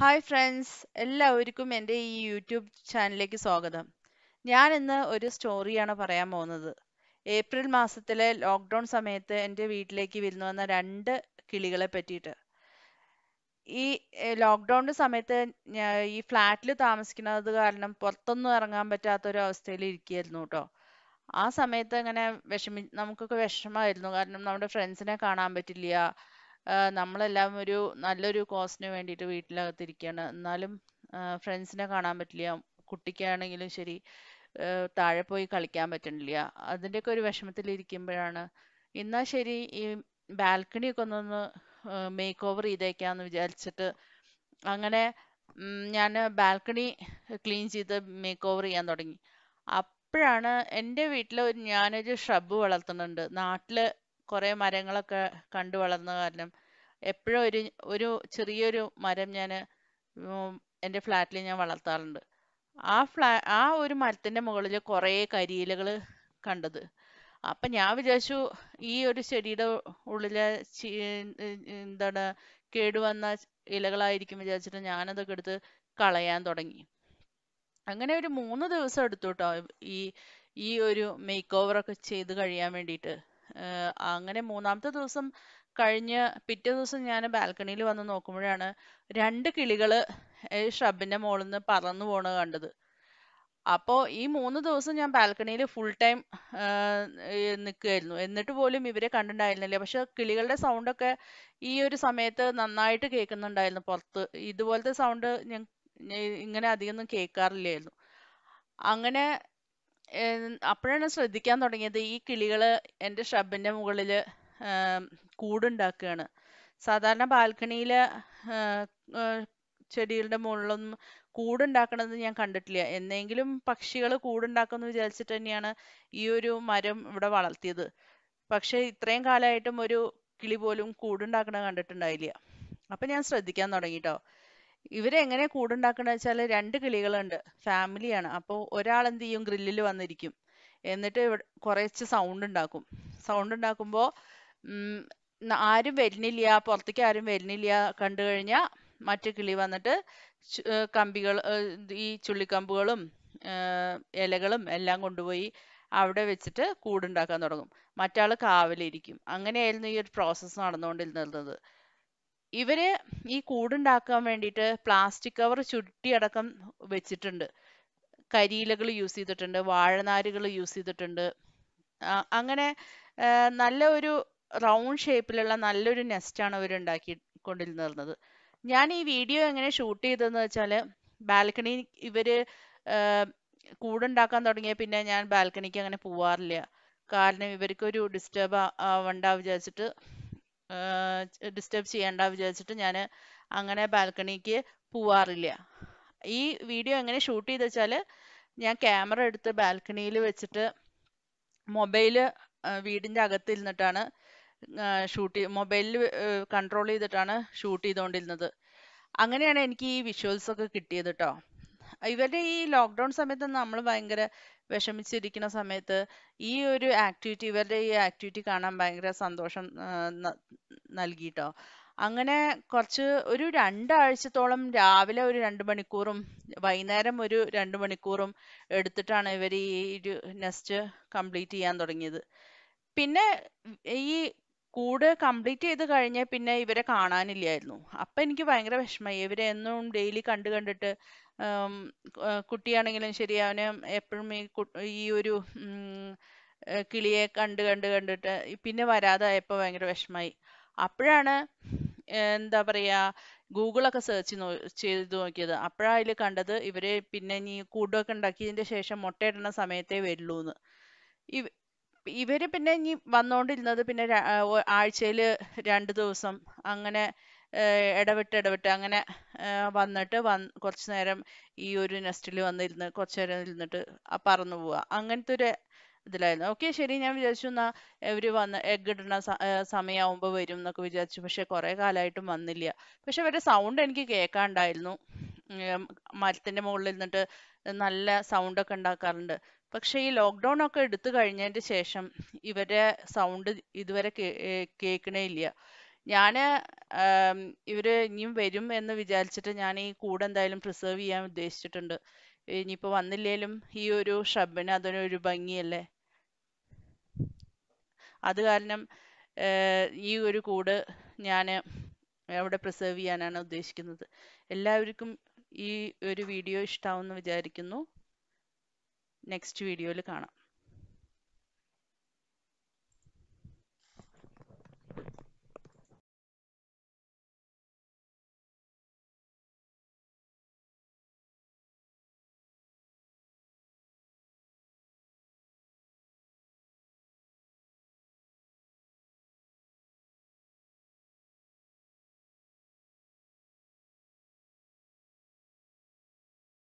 hi friends എല്ലാവർക്കും എൻ്റെ ഈ യൂട്യൂബ് ചാനലിലേക്ക് സ്വാഗതം ഞാൻ ഇന്ന് ഒരു സ്റ്റോറിയാണ് പറയാൻ പോകുന്നത് ഏപ്രിൽ മാസത്തിലെ ലോക്ക്ഡൗൺ സമയത്ത് എൻ്റെ വീട്ടിലേക്ക് വിരുന്നു വന്ന രണ്ട് കിളികളെ പറ്റിയിട്ട് ഈ ലോക്ക്ഡൗണിൻ്റെ സമയത്ത് ഈ ഫ്ലാറ്റിൽ താമസിക്കുന്നത് കാരണം പുറത്തൊന്നും ഇറങ്ങാൻ പറ്റാത്ത ഒരു അവസ്ഥയിൽ ഇരിക്കുകയായിരുന്നു കേട്ടോ ആ സമയത്ത് അങ്ങനെ വിഷമി നമുക്കൊക്കെ വിഷമമായിരുന്നു കാരണം നമ്മുടെ ഫ്രണ്ട്സിനെ കാണാൻ പറ്റില്ല നമ്മളെല്ലാം ഒരു നല്ലൊരു കോസിന് വേണ്ടിയിട്ട് ഇരിക്കുകയാണ് എന്നാലും ഫ്രണ്ട്സിനെ കാണാൻ പറ്റില്ല കുട്ടിക്കാണെങ്കിലും ശരി താഴെ പോയി കളിക്കാൻ പറ്റണില്ല അതിൻ്റെയൊക്കെ ഒരു ഇരിക്കുമ്പോഴാണ് എന്നാൽ ശരി ഈ ബാൽക്കണി ഒക്കെ ഒന്ന് മേക്ക് ഓവർ എന്ന് വിചാരിച്ചിട്ട് അങ്ങനെ ഞാൻ ബാൽക്കണി ക്ലീൻ ചെയ്ത് മേക്ക് ഓവർ ചെയ്യാൻ തുടങ്ങി അപ്പോഴാണ് എൻ്റെ വീട്ടിൽ ഞാനൊരു ഷ്രബ് വളർത്തുന്നുണ്ട് നാട്ടിൽ കുറെ മരങ്ങളൊക്കെ കണ്ടു വളർന്ന കാരണം എപ്പോഴും ഒരു ഒരു ചെറിയൊരു മരം ഞാൻ എൻ്റെ ഫ്ലാറ്റിൽ ഞാൻ വളർത്താറുണ്ട് ആ ഫ്ലാ ആ ഒരു മരത്തിൻ്റെ മുകളിൽ കുറേ കരിയിലകൾ കണ്ടത് അപ്പം ഞാൻ വിചാരിച്ചു ഈ ഒരു ചെടിയുടെ ഉള്ളിലെ എന്താണ് കേടുവന്ന ഇലകളായിരിക്കും വിചാരിച്ചിട്ട് ഞാനതൊക്കെ എടുത്ത് കളയാൻ തുടങ്ങി അങ്ങനെ ഒരു മൂന്ന് ദിവസം എടുത്തു കേട്ടോ ഈ ഈ ഒരു മേക്ക് ഓവർ ഒക്കെ ചെയ്ത് കഴിയാൻ വേണ്ടിയിട്ട് അങ്ങനെ മൂന്നാമത്തെ ദിവസം കഴിഞ്ഞ് പിറ്റേ ദിവസം ഞാൻ ബാൽക്കണിയിൽ വന്ന് നോക്കുമ്പോഴാണ് രണ്ട് കിളികൾ ഷ്രബിന്റെ മുകളിൽ നിന്ന് പറന്നു പോണത് കണ്ടത് അപ്പോൾ ഈ മൂന്ന് ദിവസം ഞാൻ ബാൽക്കണിയിൽ ഫുൾ ടൈം നിൽക്കുകയായിരുന്നു എന്നിട്ട് പോലും ഇവരെ കണ്ടിട്ടുണ്ടായിരുന്നില്ല പക്ഷെ കിളികളുടെ സൗണ്ട് ഒക്കെ ഈ ഒരു സമയത്ത് നന്നായിട്ട് കേൾക്കുന്നുണ്ടായിരുന്നു പുറത്ത് ഇതുപോലത്തെ സൗണ്ട് ഞാൻ ഇങ്ങനെ അധികമൊന്നും കേൾക്കാറില്ലായിരുന്നു അങ്ങനെ അപ്പോഴാണ് ശ്രദ്ധിക്കാൻ തുടങ്ങിയത് ഈ കിളികൾ എൻ്റെ ഷബിൻ്റെ മുകളിൽ കൂടുണ്ടാക്കുകയാണ് സാധാരണ ബാൽക്കണിയിൽ ചെടികളുടെ മുകളിലൊന്നും കൂടുണ്ടാക്കണമെന്ന് ഞാൻ കണ്ടിട്ടില്ല എന്നെങ്കിലും പക്ഷികൾ കൂടുണ്ടാക്കുമെന്ന് വിചാരിച്ചിട്ട് തന്നെയാണ് ഈ ഒരു മരം ഇവിടെ വളർത്തിയത് പക്ഷേ ഇത്രയും കാലമായിട്ടും ഒരു കിളി പോലും കൂടുണ്ടാക്കണ കണ്ടിട്ടുണ്ടായില്ല അപ്പം ഞാൻ ശ്രദ്ധിക്കാൻ തുടങ്ങി ട്ടോ ഇവരെങ്ങനെ കൂടുണ്ടാക്കണ വെച്ചാൽ രണ്ട് കിളികളുണ്ട് ഫാമിലിയാണ് അപ്പോൾ ഒരാൾ എന്ത് ചെയ്യും ഗ്രില്ലിൽ വന്നിരിക്കും എന്നിട്ട് ഇവിടെ കുറച്ച് സൗണ്ട് ഉണ്ടാക്കും സൗണ്ട് ഉണ്ടാക്കുമ്പോൾ ആരും വരുന്നില്ല പുറത്തേക്ക് ആരും വരുന്നില്ല കണ്ടു കഴിഞ്ഞാൽ മറ്റു കിളി വന്നിട്ട് കമ്പികൾ ഈ ചുള്ളിക്കമ്പുകളും ഇലകളും എല്ലാം കൊണ്ടുപോയി അവിടെ വെച്ചിട്ട് കൂടുണ്ടാക്കാൻ തുടങ്ങും മറ്റാൾ കാവലിരിക്കും അങ്ങനെയായിരുന്നു ഈ ഒരു പ്രോസസ്സ് നടന്നുകൊണ്ടിരുന്നത് ഇവര് ഈ കൂടുണ്ടാക്കാൻ വേണ്ടിയിട്ട് പ്ലാസ്റ്റിക് കവർ ചുരുട്ടിയടക്കം വെച്ചിട്ടുണ്ട് കരിയിലകൾ യൂസ് ചെയ്തിട്ടുണ്ട് വാഴനാരുകൾ യൂസ് ചെയ്തിട്ടുണ്ട് അങ്ങനെ നല്ല ഒരു റൗണ്ട് ഷേപ്പിലുള്ള നല്ലൊരു നെസ്റ്റാണ് അവർ ഉണ്ടാക്കിക്കൊണ്ടിരുന്നത് ഞാൻ ഈ വീഡിയോ എങ്ങനെ ഷൂട്ട് ചെയ്തതെന്ന് വെച്ചാൽ ബാൽക്കണി ഇവര് കൂടുണ്ടാക്കാൻ തുടങ്ങിയ പിന്നെ ഞാൻ ബാൽക്കണിക്ക് അങ്ങനെ പോവാറില്ല കാരണം ഇവർക്കൊരു ഡിസ്റ്റർബ് ആവണ്ട വിചാരിച്ചിട്ട് ഡിസ്റ്റർബ് ചെയ്യണ്ട വിചാരിച്ചിട്ട് ഞാൻ അങ്ങനെ ബാൽക്കണിക്ക് പോവാറില്ല ഈ വീഡിയോ എങ്ങനെ ഷൂട്ട് ചെയ്ത് വെച്ചാൽ ഞാൻ ക്യാമറ എടുത്ത് ബാൽക്കണിയിൽ വെച്ചിട്ട് മൊബൈൽ വീടിൻ്റെ ഇരുന്നിട്ടാണ് ഷൂട്ട് മൊബൈലിൽ കൺട്രോൾ ചെയ്തിട്ടാണ് ഷൂട്ട് ചെയ്തുകൊണ്ടിരുന്നത് അങ്ങനെയാണ് എനിക്ക് ഈ വിഷ്വൽസ് ഒക്കെ കിട്ടിയത് കേട്ടോ ഇവരുടെ ഈ ലോക്ക്ഡൗൺ സമയത്ത് നമ്മൾ ഭയങ്കര വിഷമിച്ചിരിക്കുന്ന സമയത്ത് ഈ ഒരു ആക്ടിവിറ്റി ഇവരുടെ ഈ ആക്ടിവിറ്റി കാണാൻ ഭയങ്കര സന്തോഷം നൽകിയിട്ടോ അങ്ങനെ കുറച്ച് ഒരു രണ്ടാഴ്ചത്തോളം രാവിലെ ഒരു രണ്ട് മണിക്കൂറും വൈകുന്നേരം ഒരു രണ്ട് മണിക്കൂറും എടുത്തിട്ടാണ് ഇവർ ഈ ഒരു നെസ്റ്റ് കംപ്ലീറ്റ് ചെയ്യാൻ തുടങ്ങിയത് പിന്നെ ഈ കൂട് കംപ്ലീറ്റ് ചെയ്ത് കഴിഞ്ഞ പിന്നെ ഇവരെ കാണാനില്ലായിരുന്നു അപ്പം എനിക്ക് ഭയങ്കര വിഷമമായി ഇവരെ എന്നും ഡെയിലി കണ്ട് കണ്ടിട്ട് കുട്ടിയാണെങ്കിലും ശരി അവന് എപ്പോഴും ഈ ഈ ഒരു കിളിയെ കണ്ട് കണ്ട് കണ്ടിട്ട് പിന്നെ വരാതായപ്പോൾ ഭയങ്കര വിഷമമായി അപ്പോഴാണ് എന്താ പറയാ ഗൂഗിളൊക്കെ സെർച്ച് ചെയ്ത് നോക്കിയത് അപ്പോഴാണ് അതിൽ കണ്ടത് ഇവര് പിന്നെ ഇനി കൂടൊക്കെ ഉണ്ടാക്കിയതിന്റെ ശേഷം മുട്ടയിടുന്ന സമയത്തേ വരുള്ളൂ എന്ന് ഇവര് പിന്നെ ഇനി വന്നോണ്ടിരുന്നത് പിന്നെ ആഴ്ചയിൽ രണ്ട് ദിവസം അങ്ങനെ ഇടവിട്ട് ഇടവിട്ട് അങ്ങനെ വന്നിട്ട് വന്ന് കുറച്ച് നേരം ഈ ഒരു നെസ്റ്റിൽ വന്നിരുന്ന് കുറച്ച് നേരം ഇരുന്നിട്ട് പറന്നു പോവുക അങ്ങനത്തെ ഒരു ഇതിലായിരുന്നു ഓക്കെ ശരി ഞാൻ വിചാരിച്ചു എന്നാ ഇവര് വന്ന് എഗ് ഇടുന്ന സമയമാകുമ്പോൾ വരും എന്നൊക്കെ വിചാരിച്ചു പക്ഷെ കുറേ കാലമായിട്ടും വന്നില്ല പക്ഷെ അവരുടെ സൗണ്ട് എനിക്ക് കേൾക്കാണ്ടായിരുന്നു മരത്തിന്റെ മുകളിൽ നിന്നിട്ട് നല്ല സൗണ്ട് ഒക്കെ ഉണ്ടാക്കാറുണ്ട് പക്ഷേ ഈ ലോക്ക്ഡൗൺ ഒക്കെ എടുത്തു കഴിഞ്ഞതിന്റെ ശേഷം ഇവരുടെ സൗണ്ട് ഇതുവരെ കേൾക്കണേ ഇല്ല ഞാൻ ഇവർ ഇനിയും വരും എന്ന് വിചാരിച്ചിട്ട് ഞാൻ ഈ കൂടെ എന്തായാലും പ്രിസർവ് ചെയ്യാൻ ഉദ്ദേശിച്ചിട്ടുണ്ട് ഇനിയിപ്പോൾ വന്നില്ലേലും ഈ ഒരു ഷബിന് അതൊരു ഭംഗിയല്ലേ അത് കാരണം ഈ ഒരു കൂട് ഞാൻ അവിടെ പ്രിസർവ് ചെയ്യാനാണ് ഉദ്ദേശിക്കുന്നത് എല്ലാവർക്കും ഈ ഒരു വീഡിയോ ഇഷ്ടാവുമെന്ന് വിചാരിക്കുന്നു നെക്സ്റ്റ് വീഡിയോയിൽ കാണാം